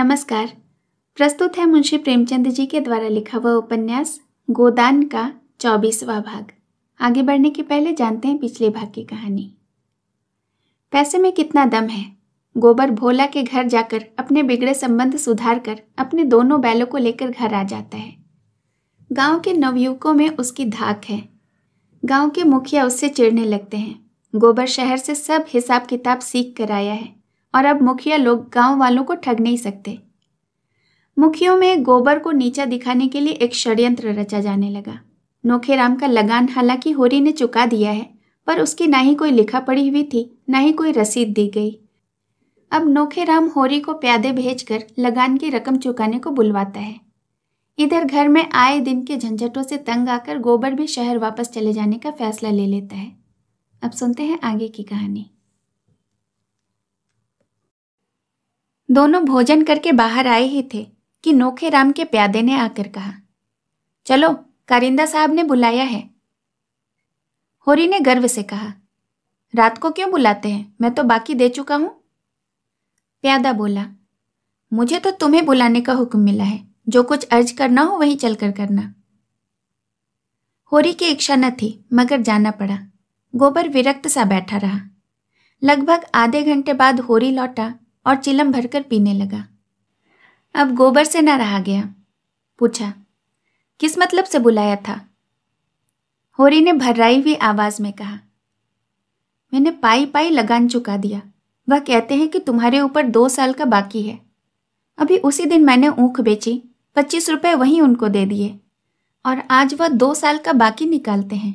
नमस्कार प्रस्तुत है मुंशी प्रेमचंद जी के द्वारा लिखा हुआ उपन्यास गोदान का चौबीसवा भाग आगे बढ़ने के पहले जानते हैं पिछले भाग की कहानी पैसे में कितना दम है गोबर भोला के घर जाकर अपने बिगड़े संबंध सुधार कर अपने दोनों बैलों को लेकर घर आ जाता है गांव के नवयुवकों में उसकी धाक है गांव के मुखिया उससे चिड़ने लगते हैं गोबर शहर से सब हिसाब किताब सीख कर आया है और अब मुखिया लोग गांव वालों को ठग नहीं सकते मुखियों में गोबर को नीचा दिखाने के लिए एक षड्यंत्र रचा जाने लगा नोखेराम का लगान हालांकि होरी ने चुका दिया है पर उसकी ना ही कोई लिखा पड़ी हुई थी ना ही कोई रसीद दी गई अब नोखेराम होरी को प्यादे भेजकर लगान की रकम चुकाने को बुलवाता है इधर घर में आए दिन के झंझटों से तंग आकर गोबर भी शहर वापस चले जाने का फैसला ले लेता है अब सुनते हैं आगे की कहानी दोनों भोजन करके बाहर आए ही थे कि नोखे राम के प्यादे ने आकर कहा चलो कारिंदा साहब ने बुलाया है होरी ने गर्व से कहा रात को क्यों बुलाते हैं मैं तो बाकी दे चुका हूं प्यादा बोला मुझे तो तुम्हें बुलाने का हुक्म मिला है जो कुछ अर्ज करना हो वही चलकर करना होरी की इच्छा न थी मगर जाना पड़ा गोबर विरक्त सा बैठा रहा लगभग आधे घंटे बाद होरी लौटा और चिलम भरकर पीने लगा अब गोबर से न रहा गया पूछा किस मतलब से बुलाया था होरी ने भर्राई हुई आवाज में कहा मैंने पाई पाई लगान चुका दिया वह कहते हैं कि तुम्हारे ऊपर दो साल का बाकी है अभी उसी दिन मैंने ऊख बेची पच्चीस रुपए वहीं उनको दे दिए और आज वह दो साल का बाकी निकालते हैं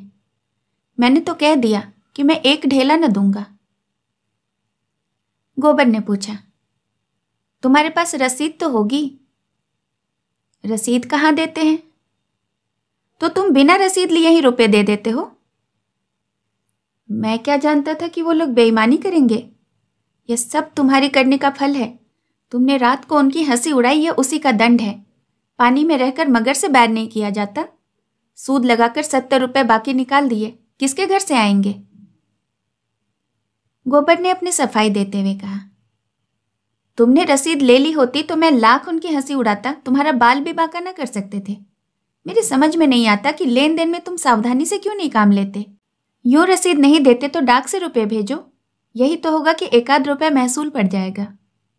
मैंने तो कह दिया कि मैं एक ढेला न दूंगा गोबर ने पूछा तुम्हारे पास रसीद तो होगी रसीद कहाँ देते हैं तो तुम बिना रसीद लिए ही रुपए दे देते हो मैं क्या जानता था कि वो लोग बेईमानी करेंगे यह सब तुम्हारी करने का फल है तुमने रात को उनकी हंसी उड़ाई यह उसी का दंड है पानी में रहकर मगर से बैर नहीं किया जाता सूद लगाकर सत्तर रुपए बाकी निकाल दिए किसके घर से आएंगे गोबर ने अपनी सफाई देते हुए कहा तुमने रसीद ले ली होती तो मैं लाख उनकी हंसी उड़ाता तुम्हारा बाल भी बाका ना कर सकते थे मेरे समझ में नहीं आता कि लेन देन में तुम सावधानी से क्यों नहीं काम लेते यूँ रसीद नहीं देते तो डाक से रुपये भेजो यही तो होगा कि एक आध रुपया महसूल पड़ जाएगा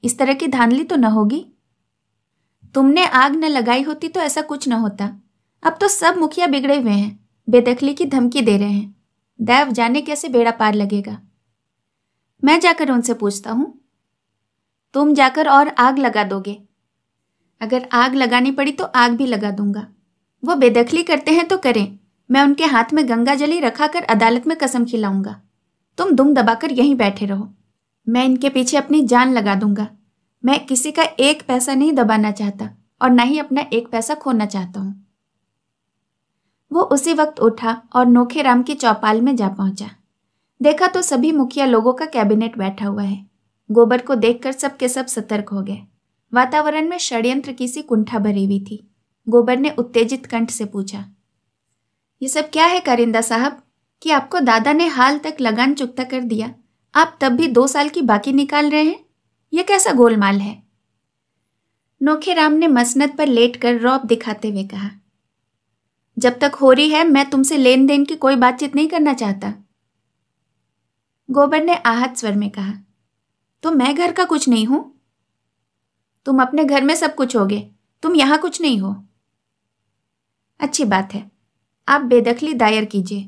इस तरह की धांधली तो न होगी तुमने आग न लगाई होती तो ऐसा कुछ न होता अब तो सब मुखिया बिगड़े हुए हैं बेदखली की धमकी दे रहे हैं दैव जाने कैसे बेड़ा पार लगेगा मैं जाकर उनसे पूछता हूँ तुम जाकर और आग लगा दोगे अगर आग लगानी पड़ी तो आग भी लगा दूंगा वो बेदखली करते हैं तो करें मैं उनके हाथ में गंगा जली रखा कर अदालत में कसम खिलाऊंगा तुम दुम दबाकर यहीं बैठे रहो मैं इनके पीछे अपनी जान लगा दूंगा मैं किसी का एक पैसा नहीं दबाना चाहता और ना ही अपना एक पैसा खोना चाहता हूँ वो उसी वक्त उठा और नोखे राम की चौपाल में जा पहुंचा देखा तो सभी मुखिया लोगों का कैबिनेट बैठा हुआ है गोबर को देखकर सब के सब सतर्क हो गए वातावरण में षड्यंत्र की सी कुंठा भरी हुई थी गोबर ने उत्तेजित कंठ से पूछा ये सब क्या है करिंदा साहब कि आपको दादा ने हाल तक लगान चुकता कर दिया आप तब भी दो साल की बाकी निकाल रहे हैं यह कैसा गोलमाल है नोखे राम ने मसनत पर लेट कर रौब दिखाते हुए कहा जब तक हो रही है मैं तुमसे लेन देन की कोई बातचीत नहीं करना चाहता गोबर ने आहत स्वर में कहा तो मैं घर का कुछ नहीं हूं तुम अपने घर में सब कुछ होगे तुम यहां कुछ नहीं हो अच्छी बात है आप बेदखली दायर कीजिए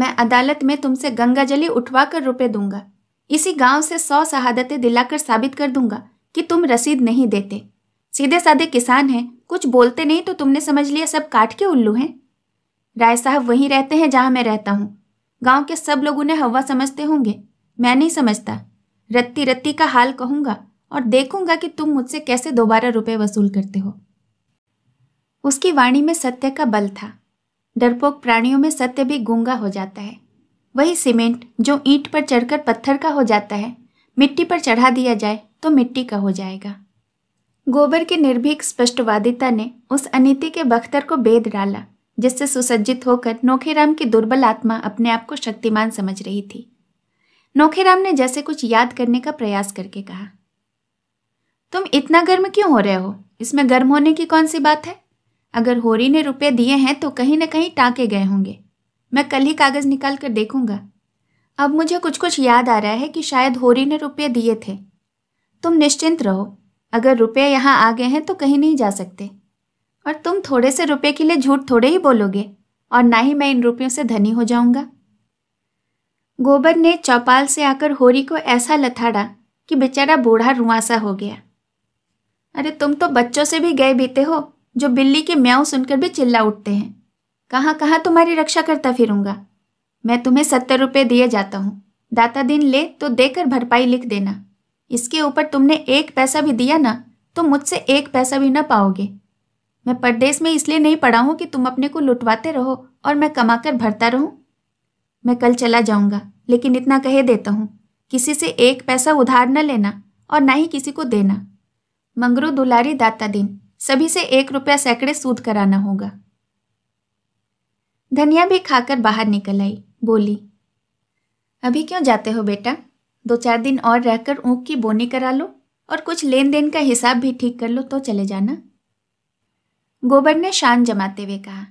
मैं अदालत में तुमसे गंगा जली उठवा कर रुपये दूंगा इसी गांव से सौ शहादतें दिलाकर साबित कर दूंगा कि तुम रसीद नहीं देते सीधे साधे किसान हैं कुछ बोलते नहीं तो तुमने समझ लिया सब काट के उल्लू हैं राय साहब वहीं रहते हैं जहां मैं रहता हूँ गांव के सब लोग उन्हें हवा समझते होंगे मैं नहीं समझता रत्ती रत्ती का हाल कहूंगा और देखूंगा कि तुम मुझसे कैसे दोबारा रुपए वसूल करते हो उसकी वाणी में सत्य का बल था डरपोक प्राणियों में सत्य भी गूंगा हो जाता है वही सीमेंट जो ईंट पर चढ़कर पत्थर का हो जाता है मिट्टी पर चढ़ा दिया जाए तो मिट्टी का हो जाएगा गोबर की निर्भीक स्पष्टवादिता ने उस अनिति के बख्तर को बेद डाला जिससे सुसज्जित होकर नोखेराम की दुर्बल आत्मा अपने आप को शक्तिमान समझ रही थी नौखेराम ने जैसे कुछ याद करने का प्रयास करके कहा तुम इतना गर्म क्यों हो रहे हो इसमें गर्म होने की कौन सी बात है अगर होरी ने रुपए दिए हैं तो कहीं ना कहीं टाँके गए होंगे मैं कल ही कागज़ निकाल कर देखूंगा अब मुझे कुछ कुछ याद आ रहा है कि शायद होरी ने रुपये दिए थे तुम निश्चिंत रहो अगर रुपये यहाँ आ गए हैं तो कहीं नहीं जा सकते और तुम थोड़े से रुपये के लिए झूठ थोड़े ही बोलोगे और ना ही मैं इन रुपयों से धनी हो जाऊंगा गोबर ने चौपाल से आकर होरी को ऐसा लथाड़ा कि बेचारा बूढ़ा रुआसा हो गया अरे तुम तो बच्चों से भी गए बीते हो जो बिल्ली के म्याऊ सुनकर भी चिल्ला उठते हैं कहाँ कहाँ तुम्हारी रक्षा करता फिरूंगा मैं तुम्हें सत्तर रुपये दिए जाता हूँ दाता दिन ले तो देकर भरपाई लिख देना इसके ऊपर तुमने एक पैसा भी दिया ना तो मुझसे एक पैसा भी ना पाओगे मैं परदेश में इसलिए नहीं पढ़ा हूँ कि तुम अपने को लुटवाते रहो और मैं कमाकर भरता रहूँ मैं कल चला जाऊंगा लेकिन इतना कह देता हूँ किसी से एक पैसा उधार न लेना और ना ही किसी को देना मंगरू दुलारी दाता दिन सभी से एक रुपया सैकड़े सूद कराना होगा धनिया भी खाकर बाहर निकल आई बोली अभी क्यों जाते हो बेटा दो चार दिन और रहकर ऊँख की बोनी करा लो और कुछ लेन देन का हिसाब भी ठीक कर लो तो चले जाना गोबर ने शान जमाते हुए कहा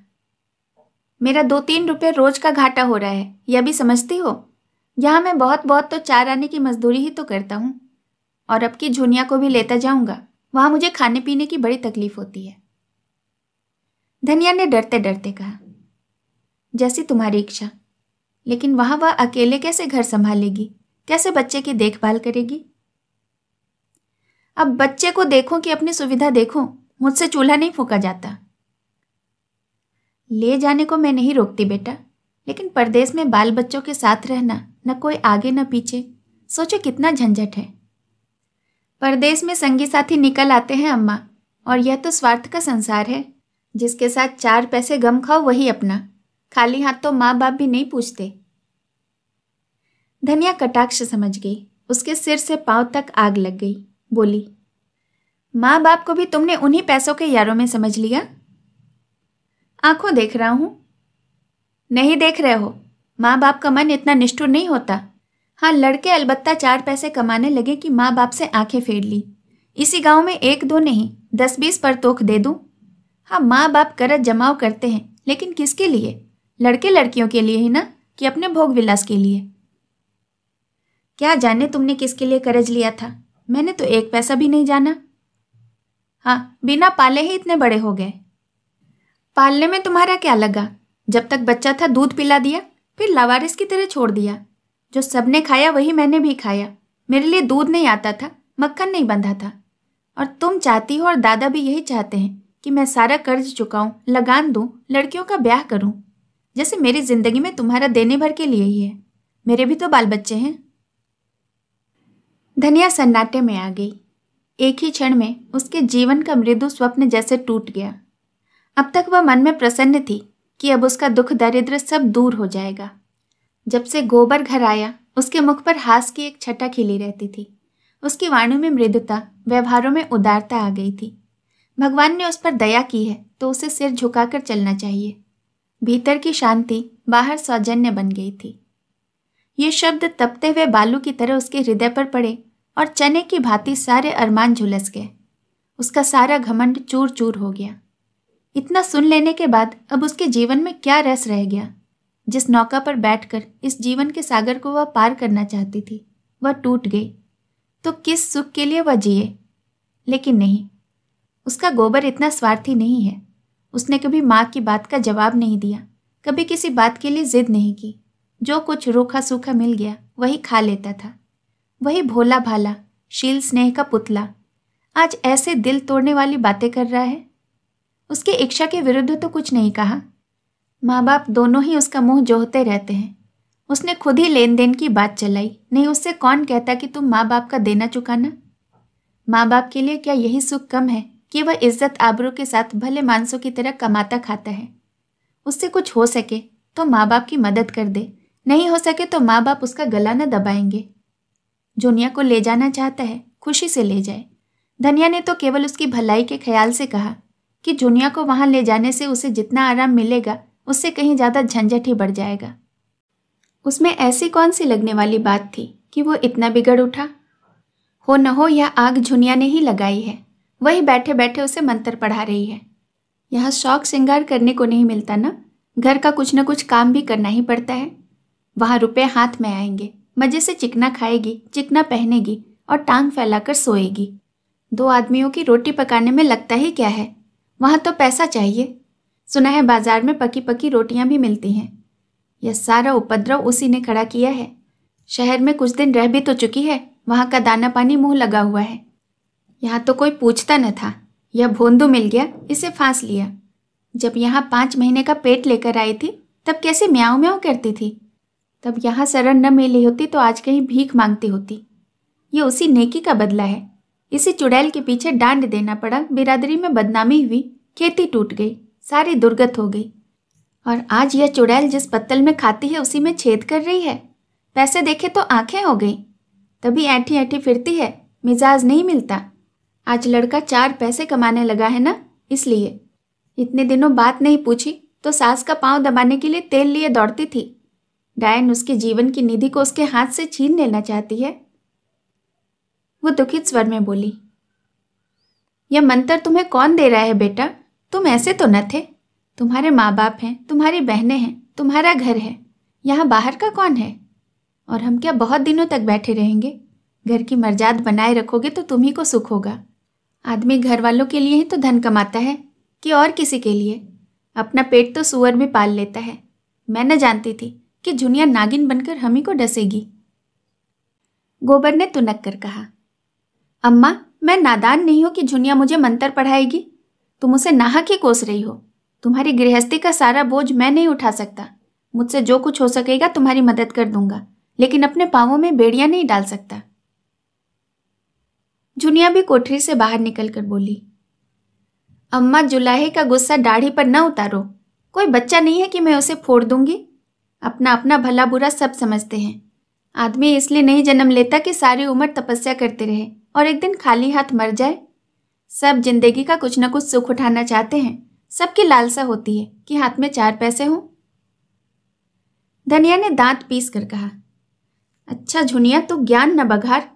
मेरा दो तीन रुपये रोज का घाटा हो रहा है यह भी समझती हो यहाँ मैं बहुत बहुत तो चार आने की मजदूरी ही तो करता हूँ और अब की झुनिया को भी लेता जाऊँगा वहाँ मुझे खाने पीने की बड़ी तकलीफ होती है धनिया ने डरते डरते कहा जैसी तुम्हारी इच्छा लेकिन वहाँ वह अकेले कैसे घर संभालेगी कैसे बच्चे की देखभाल करेगी अब बच्चे को देखो कि अपनी सुविधा देखो मुझसे चूल्हा नहीं फूका जाता ले जाने को मैं नहीं रोकती बेटा लेकिन परदेश में बाल बच्चों के साथ रहना न कोई आगे न पीछे सोचो कितना झंझट है परदेश में संगी साथी निकल आते हैं अम्मा और यह तो स्वार्थ का संसार है जिसके साथ चार पैसे गम खाओ वही अपना खाली हाथ तो माँ बाप भी नहीं पूछते धनिया कटाक्ष समझ गई उसके सिर से पांव तक आग लग गई बोली माँ बाप को भी तुमने उन्हीं पैसों के यारों में समझ लिया आंखों देख रहा हूं नहीं देख रहे हो माँ बाप का मन इतना निष्ठुर नहीं होता हाँ लड़के अलबत्ता चार पैसे कमाने लगे कि माँ बाप से आंखें फेर ली इसी गांव में एक दो नहीं दस बीस पर तोख दे दू हाँ माँ बाप कर्ज जमाव करते हैं लेकिन किसके लिए लड़के लड़कियों के लिए ही ना कि अपने भोग विलास के लिए क्या जाने तुमने किसके लिए कर्ज लिया था मैंने तो एक पैसा भी नहीं जाना हाँ बिना पाले ही इतने बड़े हो गए पालने में तुम्हारा क्या लगा जब तक बच्चा था दूध पिला दिया फिर लावारिस की तरह छोड़ दिया जो सबने खाया वही मैंने भी खाया मेरे लिए दूध नहीं आता था मक्खन नहीं बंधा था और तुम चाहती हो और दादा भी यही चाहते हैं कि मैं सारा कर्ज चुकाऊं लगान दूं लड़कियों का ब्याह करूं जैसे मेरी जिंदगी में तुम्हारा देने भर के लिए ही है मेरे भी तो बाल बच्चे हैं धनिया सन्नाटे में आ गई एक ही क्षण में उसके जीवन का मृदु स्वप्न जैसे टूट गया अब तक वह मन में प्रसन्न थी कि अब उसका दुख दरिद्र सब दूर हो जाएगा जब से गोबर घर आया उसके मुख पर हास की एक छटा खिली रहती थी उसकी वाणी में मृदुता व्यवहारों में उदारता आ गई थी भगवान ने उस पर दया की है तो उसे सिर झुकाकर चलना चाहिए भीतर की शांति बाहर सौजन्य बन गई थी ये शब्द तपते हुए बालू की तरह उसके हृदय पर पड़े और चने की भांति सारे अरमान झुलस गए उसका सारा घमंड चूर चूर हो गया इतना सुन लेने के बाद अब उसके जीवन में क्या रस रह गया जिस नौका पर बैठकर इस जीवन के सागर को वह पार करना चाहती थी वह टूट गई तो किस सुख के लिए वह जिए लेकिन नहीं उसका गोबर इतना स्वार्थी नहीं है उसने कभी माँ की बात का जवाब नहीं दिया कभी किसी बात के लिए जिद नहीं की जो कुछ रूखा सूखा मिल गया वही खा लेता था वही भोला भाला शील स्नेह का पुतला आज ऐसे दिल तोड़ने वाली बातें कर रहा है उसकी इच्छा के विरुद्ध तो कुछ नहीं कहा माँ बाप दोनों ही उसका मुंह जोहते रहते हैं उसने खुद ही लेन देन की बात चलाई नहीं उससे कौन कहता कि तुम माँ बाप का देना चुकाना माँ बाप के लिए क्या यही सुख कम है कि वह इज्जत आबरू के साथ भले मानसों की तरह कमाता खाता है उससे कुछ हो सके तो माँ बाप की मदद कर दे नहीं हो सके तो माँ बाप उसका गला न दबाएंगे जूनिया को ले जाना चाहता है खुशी से ले जाए धनिया ने तो केवल उसकी भलाई के ख्याल से कहा कि जूनिया को वहां ले जाने से उसे जितना आराम मिलेगा उससे कहीं ज़्यादा झंझट ही बढ़ जाएगा उसमें ऐसी कौन सी लगने वाली बात थी कि वो इतना बिगड़ उठा हो न हो यह आग झुनिया ने ही लगाई है वही बैठे बैठे उसे मंत्र पढ़ा रही है यहाँ शौक श्रृंगार करने को नहीं मिलता ना घर का कुछ न कुछ काम भी करना ही पड़ता है वहाँ रुपए हाथ में आएंगे मजे से चिकना खाएगी चिकना पहनेगी और टांग फैलाकर सोएगी दो आदमियों की रोटी पकाने में लगता ही क्या है वहाँ तो पैसा चाहिए सुना है बाजार में पकी पकी रोटियां भी मिलती हैं यह सारा उपद्रव उसी ने खड़ा किया है शहर में कुछ दिन रह भी तो चुकी है वहाँ का दाना पानी मुंह लगा हुआ है यहाँ तो कोई पूछता न था यह भोंदू मिल गया इसे फांस लिया जब यहाँ पाँच महीने का पेट लेकर आई थी तब कैसे म्याऊ म्याऊ करती थी तब यहाँ शरण न मिली होती तो आज कहीं भीख मांगती होती ये उसी नेकी का बदला है इसे चुड़ैल के पीछे डांड देना पड़ा बिरादरी में बदनामी हुई खेती टूट गई सारी दुर्गत हो गई और आज यह चुड़ैल जिस पत्तल में खाती है उसी में छेद कर रही है पैसे देखे तो आंखें हो गई तभी ऐठी ऐठी फिरती है मिजाज नहीं मिलता आज लड़का चार पैसे कमाने लगा है ना इसलिए इतने दिनों बात नहीं पूछी तो सास का पांव दबाने के लिए तेल लिए दौड़ती थी डायन उसके जीवन की निधि को उसके हाथ से छीन लेना चाहती है वो दुखित स्वर में बोली यह मंत्र तुम्हें कौन दे रहा है बेटा तुम ऐसे तो न थे तुम्हारे माँ बाप हैं तुम्हारी बहनें हैं तुम्हारा घर है यहाँ बाहर का कौन है और हम क्या बहुत दिनों तक बैठे रहेंगे घर की मर्याद बनाए रखोगे तो तुम्ही को सुख होगा आदमी घर वालों के लिए ही तो धन कमाता है कि और किसी के लिए अपना पेट तो सुअर भी पाल लेता है मैं न जानती थी कि झुनिया नागिन बनकर हम ही को डसेगी गोबर ने तुनक कर कहा अम्मा मैं नादान नहीं हूं कि झुनिया मुझे मंत्र पढ़ाएगी तुम उसे नहा के कोस रही हो तुम्हारी गृहस्थी का सारा बोझ मैं नहीं उठा सकता मुझसे जो कुछ हो सकेगा तुम्हारी मदद कर दूंगा लेकिन अपने पावों में बेड़िया नहीं डाल सकता झुनिया भी कोठरी से बाहर निकलकर बोली अम्मा जुलाहे का गुस्सा दाढ़ी पर न उतारो कोई बच्चा नहीं है कि मैं उसे फोड़ दूंगी अपना अपना भला बुरा सब समझते हैं आदमी इसलिए नहीं जन्म लेता कि सारी उम्र तपस्या करते रहे और एक दिन खाली हाथ मर जाए सब जिंदगी का कुछ ना कुछ सुख उठाना चाहते हैं सबकी लालसा होती है कि हाथ में चार पैसे हों धनिया ने दांत पीस कर कहा अच्छा झुनिया तू ज्ञान न बघार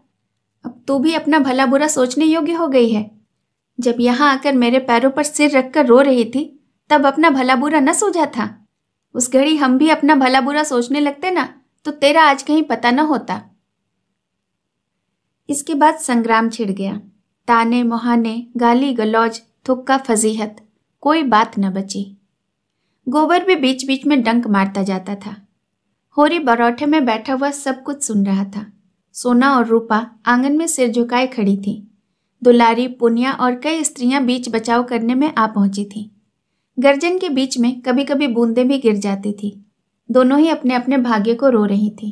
अब तू भी अपना भला बुरा सोचने योग्य हो गई है जब यहाँ आकर मेरे पैरों पर सिर रखकर रो रही थी तब अपना भला बुरा न सोचा था उस घड़ी हम भी अपना भला बुरा सोचने लगते ना तो तेरा आज कहीं पता न होता इसके बाद संग्राम छिड़ गया ताने मुहाने गाली गलौज थुक्का फजीहत कोई बात न बची गोबर भी बीच बीच में डंक मारता जाता था होरी बरौठे में बैठा हुआ सब कुछ सुन रहा था सोना और रूपा आंगन में सिर झुकाए खड़ी थी दुलारी पुनिया और कई स्त्रियां बीच बचाव करने में आ पहुंची थीं गर्जन के बीच में कभी कभी बूंदें भी गिर जाती थी दोनों ही अपने अपने भाग्य को रो रही थी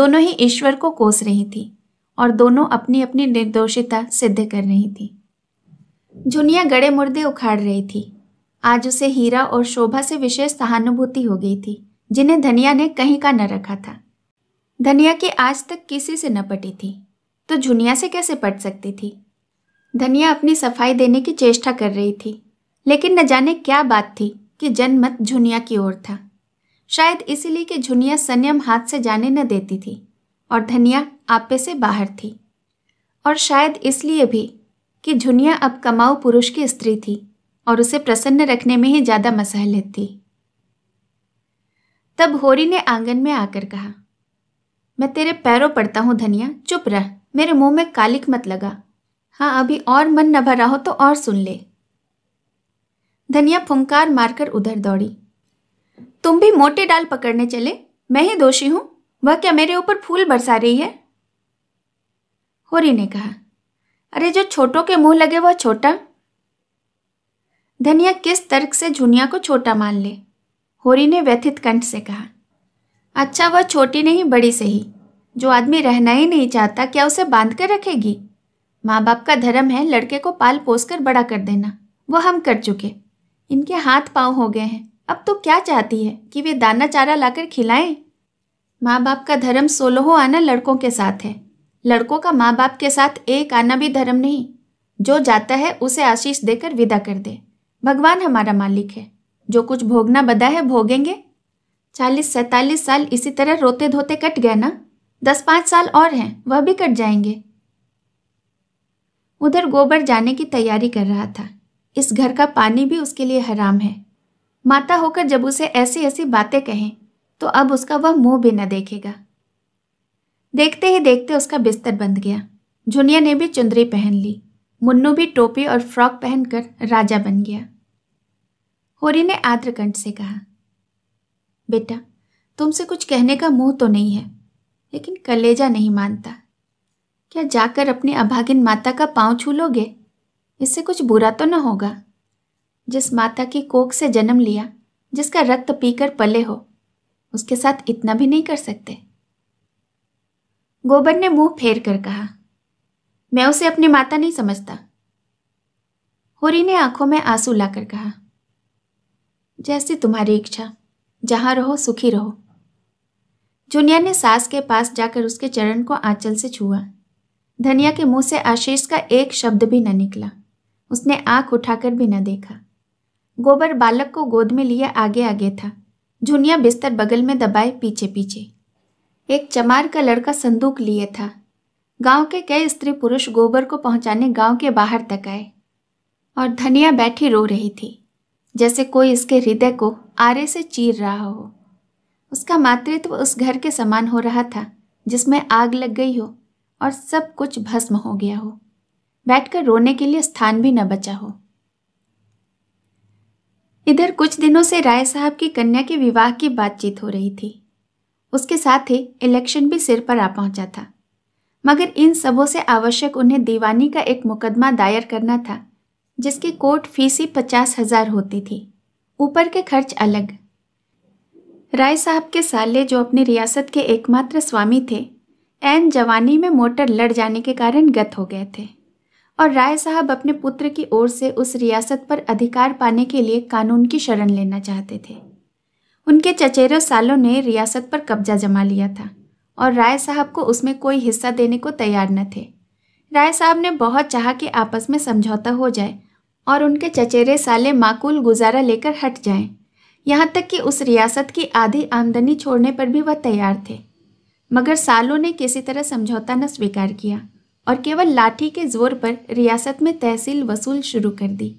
दोनों ही ईश्वर को कोस रही थी और दोनों अपनी अपनी निर्दोषिता सिद्ध कर रही थी झुनिया गड़े मुर्दे उखाड़ रही थी आज उसे हीरा और शोभा से विशेष सहानुभूति हो गई थी जिन्हें धनिया ने कहीं का न रखा था धनिया की आज तक किसी से न पटी थी तो झुनिया से कैसे पट सकती थी धनिया अपनी सफाई देने की चेष्टा कर रही थी लेकिन न जाने क्या बात थी कि जनमत झुनिया की ओर था शायद इसीलिए कि झुनिया संयम हाथ से जाने न देती थी और धनिया आपे से बाहर थी और शायद इसलिए भी कि झुनिया अब कमाऊ पुरुष की स्त्री थी और उसे प्रसन्न रखने में ही ज़्यादा मसहलत थी तब होरी ने आंगन में आकर कहा मैं तेरे पैरों पड़ता हूँ धनिया चुप रह मेरे मुंह में कालिक मत लगा हाँ अभी और मन न भरा हो तो और सुन ले धनिया फुंकार मारकर उधर दौड़ी तुम भी मोटे डाल पकड़ने चले मैं ही दोषी हूं वह क्या मेरे ऊपर फूल बरसा रही है होरी ने कहा अरे जो छोटों के मुंह लगे वह छोटा धनिया किस तर्क से झुनिया को छोटा मान ले होरी ने व्यथित कंठ से कहा अच्छा वह छोटी नहीं बड़ी सही जो आदमी रहना ही नहीं चाहता क्या उसे बांध कर रखेगी माँ बाप का धर्म है लड़के को पाल पोस कर बड़ा कर देना वो हम कर चुके इनके हाथ पांव हो गए हैं अब तो क्या चाहती है कि वे दाना चारा लाकर खिलाएं माँ बाप का धर्म सोलहों आना लड़कों के साथ है लड़कों का माँ बाप के साथ एक आना भी धर्म नहीं जो जाता है उसे आशीष देकर विदा कर दे भगवान हमारा मालिक है जो कुछ भोगना बदा है भोगेंगे चालीस सैतालीस साल इसी तरह रोते धोते कट गए ना दस पाँच साल और हैं वह भी कट जाएंगे उधर गोबर जाने की तैयारी कर रहा था इस घर का पानी भी उसके लिए हराम है माता होकर जब उसे ऐसी ऐसी बातें कहें तो अब उसका वह मुंह भी न देखेगा देखते ही देखते उसका बिस्तर बंद गया जुनिया ने भी चुंदरी पहन ली मुन्नू भी टोपी और फ्रॉक पहनकर राजा बन गया होरी ने आद्रकंठ से कहा बेटा तुमसे कुछ कहने का मुंह तो नहीं है लेकिन कलेजा नहीं मानता क्या जाकर अपनी अभागिन माता का पांव छू लोगे इससे कुछ बुरा तो न होगा जिस माता की कोख से जन्म लिया जिसका रक्त पीकर पले हो उसके साथ इतना भी नहीं कर सकते गोबर ने मुंह फेर कर कहा मैं उसे अपनी माता नहीं समझता होरी ने आंखों में आंसू लाकर कहा जैसी तुम्हारी इच्छा जहां रहो सुखी रहो जुनिया ने सास के पास जाकर उसके चरण को आंचल से छुआ धनिया के मुंह से आशीष का एक शब्द भी न निकला उसने आंख उठाकर भी न देखा गोबर बालक को गोद में लिए आगे आगे था झुनिया बिस्तर बगल में दबाए पीछे पीछे एक चमार का लड़का संदूक लिए था गांव के कई स्त्री पुरुष गोबर को पहुंचाने गांव के बाहर तक आए और धनिया बैठी रो रही थी जैसे कोई इसके हृदय को आरे से चीर रहा हो उसका मातृत्व उस घर के समान हो रहा था जिसमें आग लग गई हो और सब कुछ भस्म हो गया हो बैठकर रोने के लिए स्थान भी न बचा हो इधर कुछ दिनों से राय साहब की कन्या के विवाह की बातचीत हो रही थी उसके साथ ही इलेक्शन भी सिर पर आ पहुंचा था मगर इन सबों से आवश्यक उन्हें दीवानी का एक मुकदमा दायर करना था जिसकी कोर्ट फीस ही पचास हजार होती थी ऊपर के खर्च अलग राय साहब के साले जो अपनी रियासत के एकमात्र स्वामी थे एन जवानी में मोटर लड़ जाने के कारण गत हो गए थे और राय साहब अपने पुत्र की ओर से उस रियासत पर अधिकार पाने के लिए कानून की शरण लेना चाहते थे उनके चचेरों सालों ने रियासत पर कब्जा जमा लिया था और राय साहब को उसमें कोई हिस्सा देने को तैयार न थे राय साहब ने बहुत चाहा कि आपस में समझौता हो जाए और उनके चचेरे साले माकूल गुजारा लेकर हट जाएं। यहाँ तक कि उस रियासत की आधी आमदनी छोड़ने पर भी वह तैयार थे मगर सालों ने किसी तरह समझौता न स्वीकार किया और केवल लाठी के जोर पर रियासत में तहसील वसूल शुरू कर दी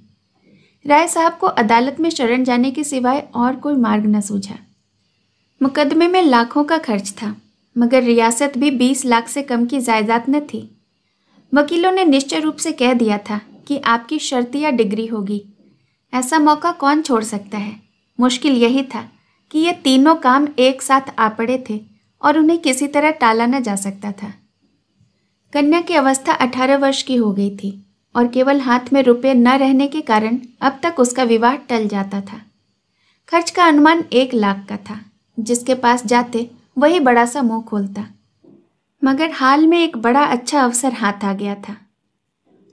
राय साहब को अदालत में शरण जाने के सिवाय और कोई मार्ग न सूझा मुकदमे में लाखों का खर्च था मगर रियासत भी बीस लाख से कम की जायदाद न थी वकीलों ने निश्चय रूप से कह दिया था कि आपकी शर्त या डिग्री होगी ऐसा मौका कौन छोड़ सकता है मुश्किल यही था कि ये तीनों काम एक साथ आ पड़े थे और उन्हें किसी तरह टाला न जा सकता था कन्या की अवस्था अठारह वर्ष की हो गई थी और केवल हाथ में रुपये न रहने के कारण अब तक उसका विवाह टल जाता था खर्च का अनुमान एक लाख का था जिसके पास जाते वही बड़ा सा मुंह खोलता मगर हाल में एक बड़ा अच्छा अवसर हाथ आ गया था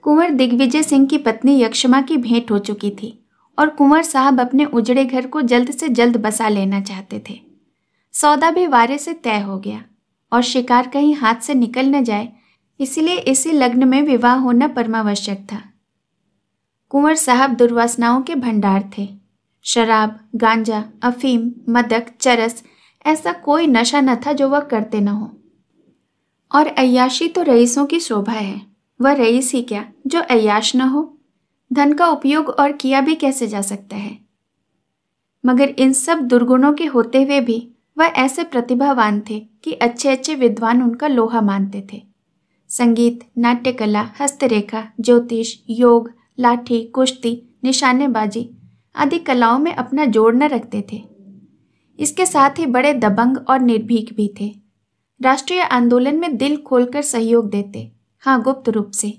कुंवर दिग्विजय सिंह की पत्नी यक्षमा की भेंट हो चुकी थी और कुंवर साहब अपने उजड़े घर को जल्द से जल्द बसा लेना चाहते थे सौदा भी वारे से तय हो गया और शिकार कहीं हाथ से निकल न जाए इसलिए इसी लग्न में विवाह होना परमावश्यक था कुंवर साहब दुर्वासनाओं के भंडार थे शराब गांजा अफीम मदक चरस ऐसा कोई नशा न था जो वह करते न हो और अयाशी तो रईसों की शोभा है वह रईस ही क्या जो अयाश न हो धन का उपयोग और किया भी कैसे जा सकता है मगर इन सब दुर्गुणों के होते हुए भी वह ऐसे प्रतिभावान थे कि अच्छे अच्छे विद्वान उनका लोहा मानते थे संगीत नाट्यकला हस्तरेखा ज्योतिष योग लाठी कुश्ती निशानेबाजी आदि कलाओं में अपना जोड़ न रखते थे इसके साथ ही बड़े दबंग और निर्भीक भी थे राष्ट्रीय आंदोलन में दिल खोलकर सहयोग देते हाँ गुप्त रूप से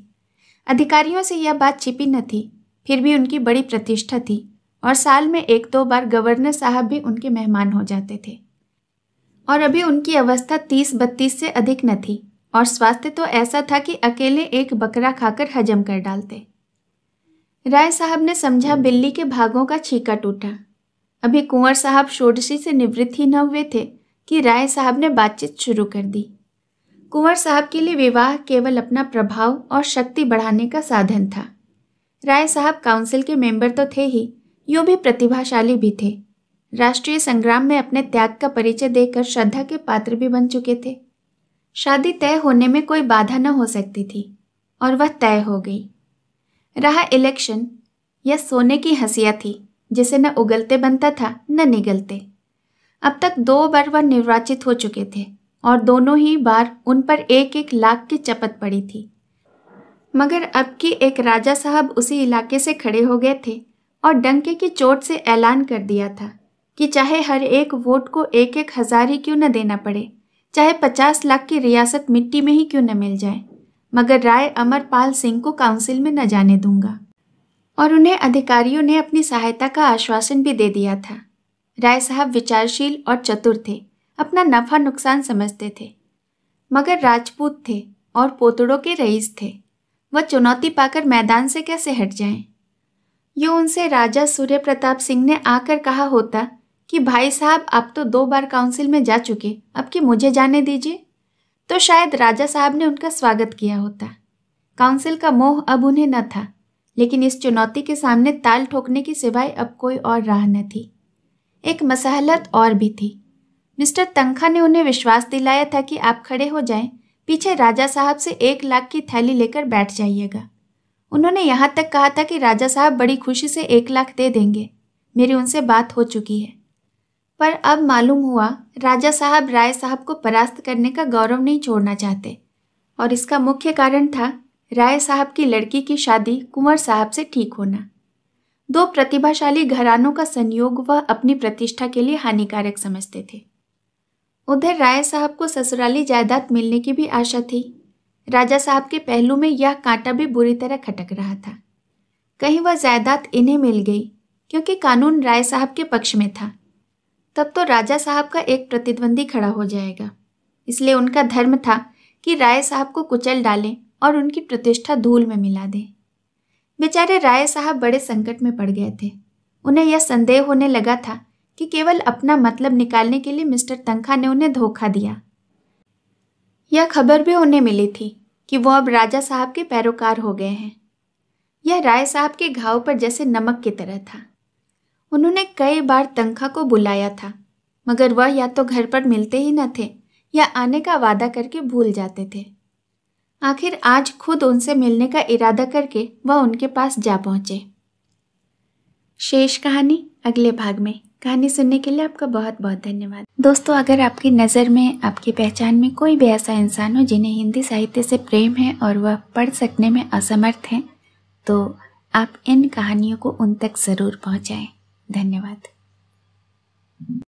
अधिकारियों से यह बात छिपी न थी फिर भी उनकी बड़ी प्रतिष्ठा थी और साल में एक दो बार गवर्नर साहब भी उनके मेहमान हो जाते थे और अभी उनकी अवस्था तीस बत्तीस से अधिक न थी और स्वास्थ्य तो ऐसा था कि अकेले एक बकरा खाकर हजम कर डालते राय साहब ने समझा बिल्ली के भागों का छीका टूटा अभी कुंवर साहब षोडशी से निवृत्त ही न हुए थे कि राय साहब ने बातचीत शुरू कर दी कुंवर साहब के लिए विवाह केवल अपना प्रभाव और शक्ति बढ़ाने का साधन था राय साहब काउंसिल के मेंबर तो थे ही यूँ भी प्रतिभाशाली भी थे राष्ट्रीय संग्राम में अपने त्याग का परिचय देकर श्रद्धा के पात्र भी बन चुके थे शादी तय होने में कोई बाधा न हो सकती थी और वह तय हो गई रहा इलेक्शन यह सोने की हसिया थी जिसे न उगलते बनता था न निगलते अब तक दो बार वह निर्वाचित हो चुके थे और दोनों ही बार उन पर एक एक लाख की चपत पड़ी थी मगर अब की एक राजा साहब उसी इलाके से खड़े हो गए थे और डंके की चोट से ऐलान कर दिया था कि चाहे हर एक वोट को एक एक हजार ही क्यों न देना पड़े चाहे पचास लाख की रियासत मिट्टी में ही क्यों न मिल जाए मगर राय अमरपाल सिंह को काउंसिल में न जाने दूंगा और उन्हें अधिकारियों ने अपनी सहायता का आश्वासन भी दे दिया था राय साहब विचारशील और चतुर थे अपना नफा नुकसान समझते थे मगर राजपूत थे और पोतड़ों के रईस थे वह चुनौती पाकर मैदान से कैसे हट जाएं? यूं उनसे राजा सूर्य प्रताप सिंह ने आकर कहा होता कि भाई साहब आप तो दो बार काउंसिल में जा चुके अब कि मुझे जाने दीजिए तो शायद राजा साहब ने उनका स्वागत किया होता काउंसिल का मोह अब उन्हें न था लेकिन इस चुनौती के सामने ताल ठोकने की सिवाय अब कोई और राह न थी एक मसहलत और भी थी मिस्टर तंखा ने उन्हें विश्वास दिलाया था कि आप खड़े हो जाएं, पीछे राजा साहब से एक लाख की थैली लेकर बैठ जाइएगा उन्होंने यहाँ तक कहा था कि राजा साहब बड़ी खुशी से एक लाख दे देंगे मेरी उनसे बात हो चुकी है पर अब मालूम हुआ राजा साहब राय साहब को परास्त करने का गौरव नहीं छोड़ना चाहते और इसका मुख्य कारण था राय साहब की लड़की की शादी कुंवर साहब से ठीक होना दो प्रतिभाशाली घरानों का संयोग वह अपनी प्रतिष्ठा के लिए हानिकारक समझते थे उधर राय साहब को ससुराली जायदाद मिलने की भी आशा थी राजा साहब के पहलू में यह कांटा भी बुरी तरह खटक रहा था कहीं वह जायदाद इन्हें मिल गई क्योंकि कानून राय साहब के पक्ष में था तब तो राजा साहब का एक प्रतिद्वंदी खड़ा हो जाएगा इसलिए उनका धर्म था कि राय साहब को कुचल डालें और उनकी प्रतिष्ठा धूल में मिला दें बेचारे राय साहब बड़े संकट में पड़ गए थे उन्हें यह संदेह होने लगा था कि केवल अपना मतलब निकालने के लिए मिस्टर तंखा ने उन्हें धोखा दिया यह खबर भी उन्हें मिली थी कि वो अब राजा साहब के पैरोकार हो गए हैं यह राय साहब के घाव पर जैसे नमक की तरह था उन्होंने कई बार तंखा को बुलाया था मगर वह या तो घर पर मिलते ही न थे या आने का वादा करके भूल जाते थे आखिर आज खुद उनसे मिलने का इरादा करके वह उनके पास जा पहुंचे शेष कहानी अगले भाग में कहानी सुनने के लिए आपका बहुत बहुत धन्यवाद दोस्तों अगर आपकी नज़र में आपकी पहचान में कोई भी ऐसा इंसान हो जिन्हें हिंदी साहित्य से प्रेम है और वह पढ़ सकने में असमर्थ हैं तो आप इन कहानियों को उन तक ज़रूर पहुँचाएँ धन्यवाद